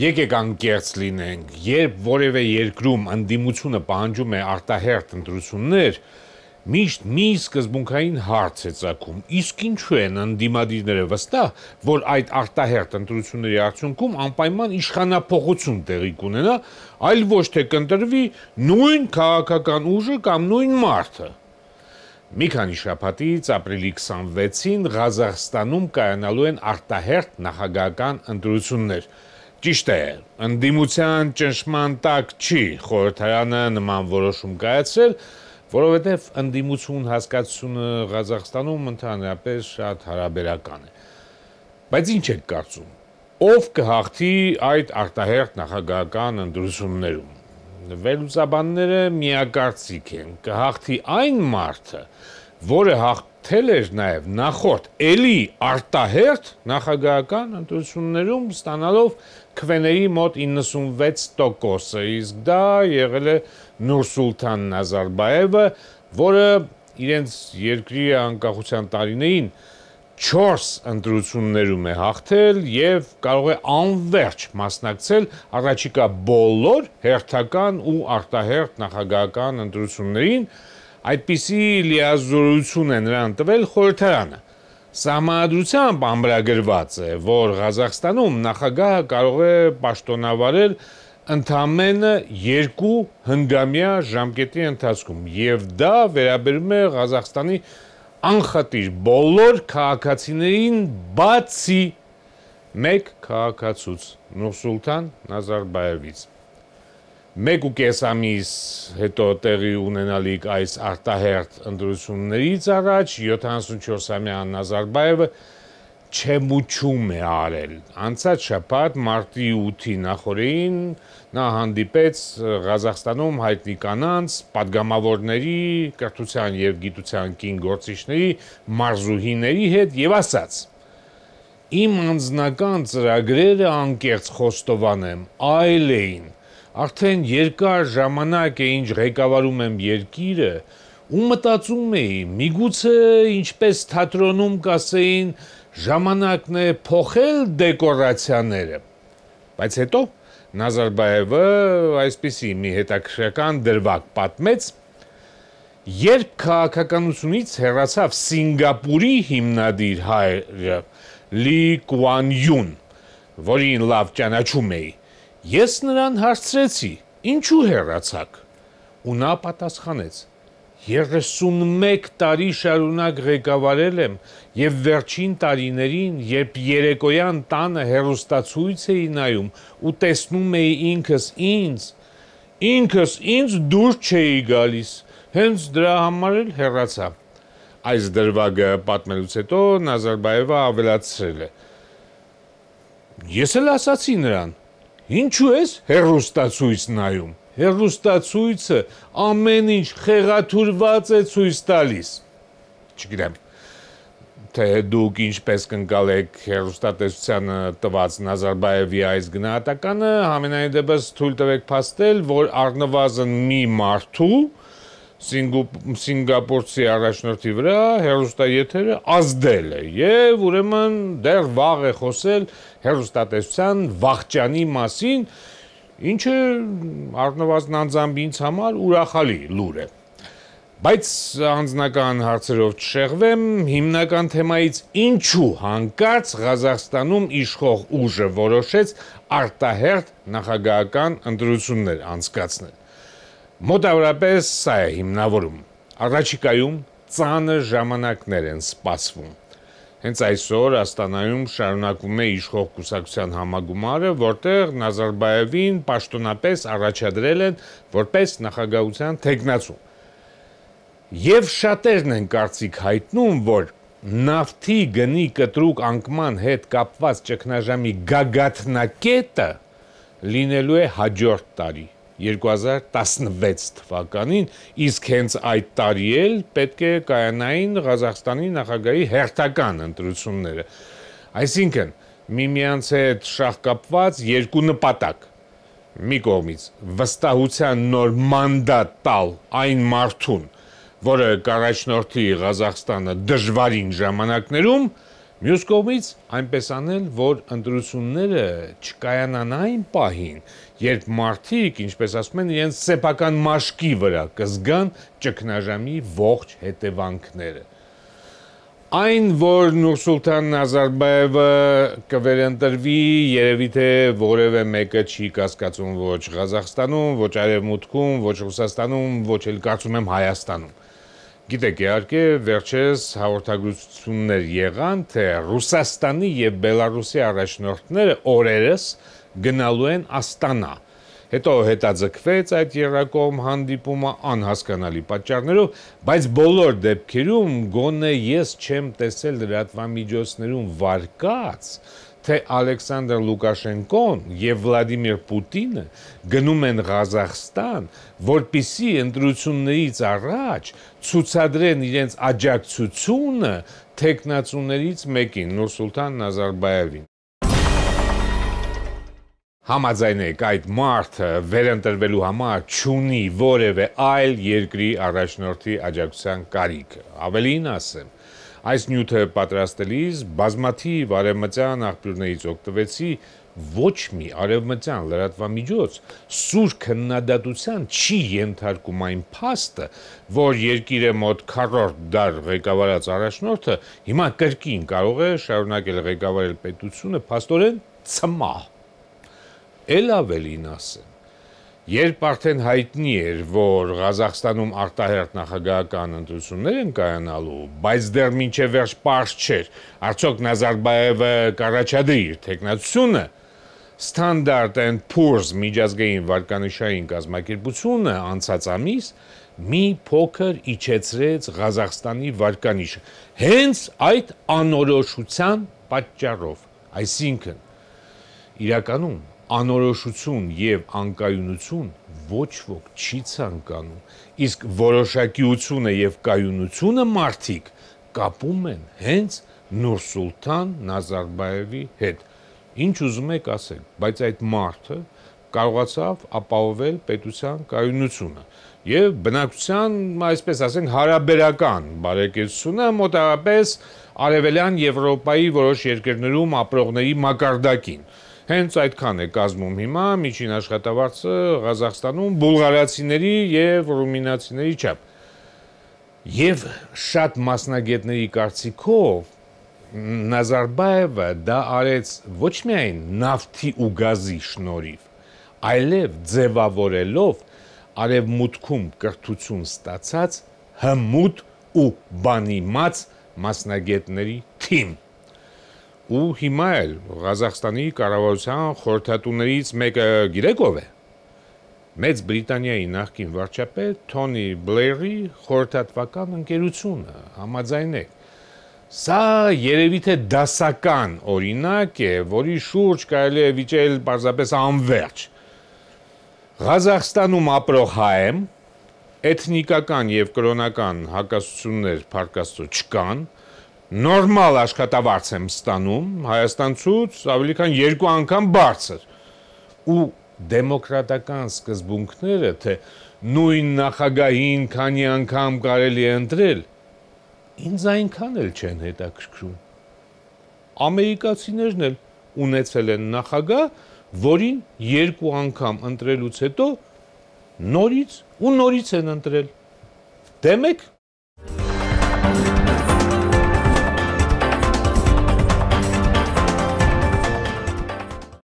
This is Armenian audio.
Եկեք անկեղծ լինենք, երբ որևէ երկրում ընդդիմությունը պահանջում է արտահերտ ընտրություններ, միշտ մի սկզբունքային հարց է ցակում։ Իսկ ինչու են ընդդիմադիրները վստահ, որ այդ արտահերտ ընտրությունների արդյունքում անպայման իշխանապողություն տեղի կունենա, այլ ոչ թե կընտրվի նույն քաղաքական ուժը կամ նույն մարդը։ Մի քանի շաբաթից ապրիլի 26-ին Ղազախստանում կայանալու են արտահերտ նախագահական ընտրություններ։ Ճիշտ է, ընդդիմության ճնշման տակ չի խորհրդարանը նման որոշում կայացրել, որովհետև ընդդիմություն հասկացությունը Ղազախստանում ընդհանրապես շատ հարաբերական է։ Բայց ինչ եք կարծում։ Ով կհաղթի այդ արտահերտ նախագահական ընտրություններում։ Վերլուծաբանները միակարծիք են, կհաղթի այն մարդը, որը հաղթ թել էր նաև նախորդ էլի արտահերթ նախագահական ընտրություններում ստանալով քվեների մոտ 96%-ը, իսկ դա եղել է Նուրսուլտան Նազարբաևը, որը իրենց երկրի անկախության տարիներին 4 ընտրություններում է հաղթել եւ կարող է անվերջ մասնակցել առաջիկա բոլոր հերթական ու արտահերթ նախագահական ընտրություններին, Այդպիսի լիազորություն է նրան տվել խորհրդարանը։ Սահմանադրությամբ ամրագրված է, որ Ղազախստանում նախագահը կարող է պաշտոնավարել ընդամենը երկու հնգամյա ժամկետի ընթացքում եւ դա վերաբերում է Ղազախստանի անխտիր բոլոր քաղաքացիներին բացի մեկ քաղաքացուց Նուրսուլտան Նազարբայևից մեկ ու կես ամիս հետո տեղի ունենալիք այս արտահերտ ընդրություններից առաջ 74-ամյա Նազարբայևը չեմուչում է արել։ Անցած շաբաթ մարտի 8-ի նախորդին նա հանդիպեց Ղազախստանում հայտնի կանանց, падգամավորների, կրթության եւ գիտության կին գործիչների, մարզուհիների հետ եւ ասաց. Իմ անձնական ծրագրերը անկեղծ խոստովանեմ, այլ էին արդեն երկար ժամանակ է ինչ ղեկավարում եմ երկիրը ու մտածում էի միգուցե ինչպես թատրոնում կասեին ժամանակն է փոխել դեկորացիաները բայց հետո Նազարբայևը այսպիսի մի հետաքրական դրվակ պատմեց երբ քաղաքականությունից հեռացավ Սինգապուրի հիմնադիր հայրը Լի Կուան Յուն որին լավ ճանաչում էի Ես նրան հարցրեցի. Ինչու հեռացաք։ Ու նա պատասխանեց. 31 տարի շարունակ ղեկավարել եմ եւ վերջին տարիներին, երբ երեկոյան տանը հերոստացույց էի նայում ու տեսնում էի ինքս ինձ, ինքս ինձ դուր չէի գալիս։ Հենց դրա համար էլ հեռացա։ Այս դրվագը պատմելուց հետո Նազարբայևը ավելացրել է. Ես էլ ասացի նրան, Ինչու ես հերոստացույց նայում։ Հերոստացույցը ամեն ինչ խեղաթուրված է ցույց տալիս։ Չգիտեմ թե դուք ինչպես կընկալեք հերոստատեսությանը տված Նազարբաևի այս գնահատականը, համենայն դեպս թույլ տվեք փաստել, որ առնվազն մի մարդու Սինգապուրցի առաջնորդի վրա հերոստաեթերը ազդել է եւ ուրեմն դեռ վաղ է խոսել հերոստատեսության վաղճանի մասին, ինչը առնվազն անձամբ ինձ համար ուրախալի լուր է։ Բայց անձնական հարցերով չշեղվեմ, հիմնական թեմայից ինչու հանկարծ Ղազախստանում իշխող ուժը որոշեց արտահերտ նախագահական ընտրություններ անցկացնել։ Մոտավորապես սա է հիմնավորում։ Առաջիկայում ծանր ժամանակներ են սպասվում։ Հենց այսօր Աստանայում շարունակվում է իշխող կուսակցության համագումարը, որտեղ Նազարբայևին պաշտոնապես առաջադրել են որպես նախագահության թեկնածու։ Եվ շատերն են կարծիք հայտնում, որ նավթի գնի կտրուկ անկման հետ կապված ճգնաժամի գագաթնակետը լինելու է հաջորդ տարի 2016 թվականին, իսկ հենց այդ տարի էլ պետք է կայանային Ղազախստանի նախագահի հերթական ընտրությունները։ Այսինքն, միմյանց հետ շահկապված երկու նպատակ։ Մի կողմից վստահության նոր մանդատ տալ այն մարդուն, որը կանաչնորդի Ղազախստանը դժվարին ժամանակներում, Մյուս կողմից այնպես անել, որ ընտրությունները չկայանան այն պահին, երբ մարդիկ, ինչպես ասում են, իրենց սեփական մաշկի վրա կզգան ճգնաժամի ողջ հետևանքները։ Այն, որ Նուրսուլտան Նազարբայևը կվերընտրվի, երևի թե որևէ մեկը չի կասկածում ոչ Ղազախստանում, ոչ Արևմուտքում, ոչ Ռուսաստանում, ոչ էլ կարծում եմ Հայաստանում Գիտեք, իհարկե, վերջերս հաղորդագրություններ եղան, թե Ռուսաստանի եւ Բելարուսի առաջնորդները օրերս գնալու են Աստանա։ Հետո հետաձգվեց այդ երակողմ հանդիպումը անհասկանալի պատճառներով, բայց բոլոր դեպքերում գոնե ես չեմ տեսել լրատվամիջոցներում վարկած թե Ալեքսանդր Լուկաշենկոն եւ Վլադիմիր Պուտինը գնում են Ղազախստան, որպիսի ընտրություններից առաջ ցուցադրեն իրենց աջակցությունը տեխնացուներից մեկին Նուրսուլտան Նազարբաևին։ Համաձայնեք այդ մարդը վերընտրվելու համար չունի որևէ այլ երկրի առաջնորդի աջակցության կարիքը։ Ավելին ասեմ, Այս նյութը պատրաստելիս բազմաթիվ արևմտյան աղբյուրներից օգտվեցի ոչ մի արևմտյան լրատվամիջոց սուր քննադատության չի ենթարկում այն փաստը, որ երկիրը մոտ 40 դար ղեկավարած առաջնորդը հիմա կրկին կարող է շարունակել ղեկավարել պետությունը փաստորեն ծմա։ Էլ ավելին ասեմ, Երբ արդեն հայտնի էր, որ Ղազախստանում արտահերտ նախագահական ընտրություններ են կայանալու, բայց դեռ մինչև վերջ պարզ չէր, արդյոք Նազարբայևը կառաջադրի իր տեխնացությունը, Standard and Poor's միջազգային վարկանիշային կազմակերպությունը անցած ամիս մի փոքր իջեցրեց Ղազախստանի վարկանիշը հենց այդ անորոշության պատճառով։ Այսինքն իրականում անորոշություն եւ անկայունություն ոչ ոք չի ցանկանում իսկ որոշակիությունը եւ կայունությունը մարդիկ կապում են հենց Նուրսուլտան Նազարբաևի հետ ինչ ուզում եք ասեք բայց այդ մարդը կարողացավ ապահովել պետության կայունությունը եւ բնակության այսպես ասենք հարաբերական բարեկեցությունը մոտավորապես արևելյան Եվրոպայի որոշ երկրներում ապրողների մակարդակին Հենց այդքան է կազմում հիմա միջին աշխատավարձը Ղազախստանում բուլղարացիների եւ ռումինացիների չափ։ Եվ շատ մասնագետների կարծիքով Նազարբայևը դա արեց ոչ միայն նավթի ու գազի շնորհիվ, այլև ձևավորելով արևմուտքում կրթություն ստացած հմուտ ու բանիմաց մասնագետների թիմ ու հիմա էլ Ղազախստանի կառավարության խորհրդատուներից մեկը գիտեք ով է Մեծ Բրիտանիայի նախկին վարչապետ Թոնի Բլերի խորհրդատվական ընկերությունը համաձայնեք Սա երևի թե դասական օրինակ է, որի շուրջ կարելի է վիճել պարզապես անվերջ։ Ղազախստանում ապրող հայեմ, էթնիկական եւ կրոնական հակասություններ փարկաստու չկան, նորմալ աշխատավարձ եմ ստանում Հայաստանցուց ավելի քան երկու անգամ բարձր։ Ու դեմոկրատական սկզբունքները, թե նույն նախագահին քանի անգամ կարելի է ընտրել, ինձ այնքան էլ չեն հետաքրքրում։ Ամերիկացիներն էլ ունեցել են նախագահ, որին երկու անգամ ընտրելուց հետո նորից ու նորից են ընտրել։ Դեմեք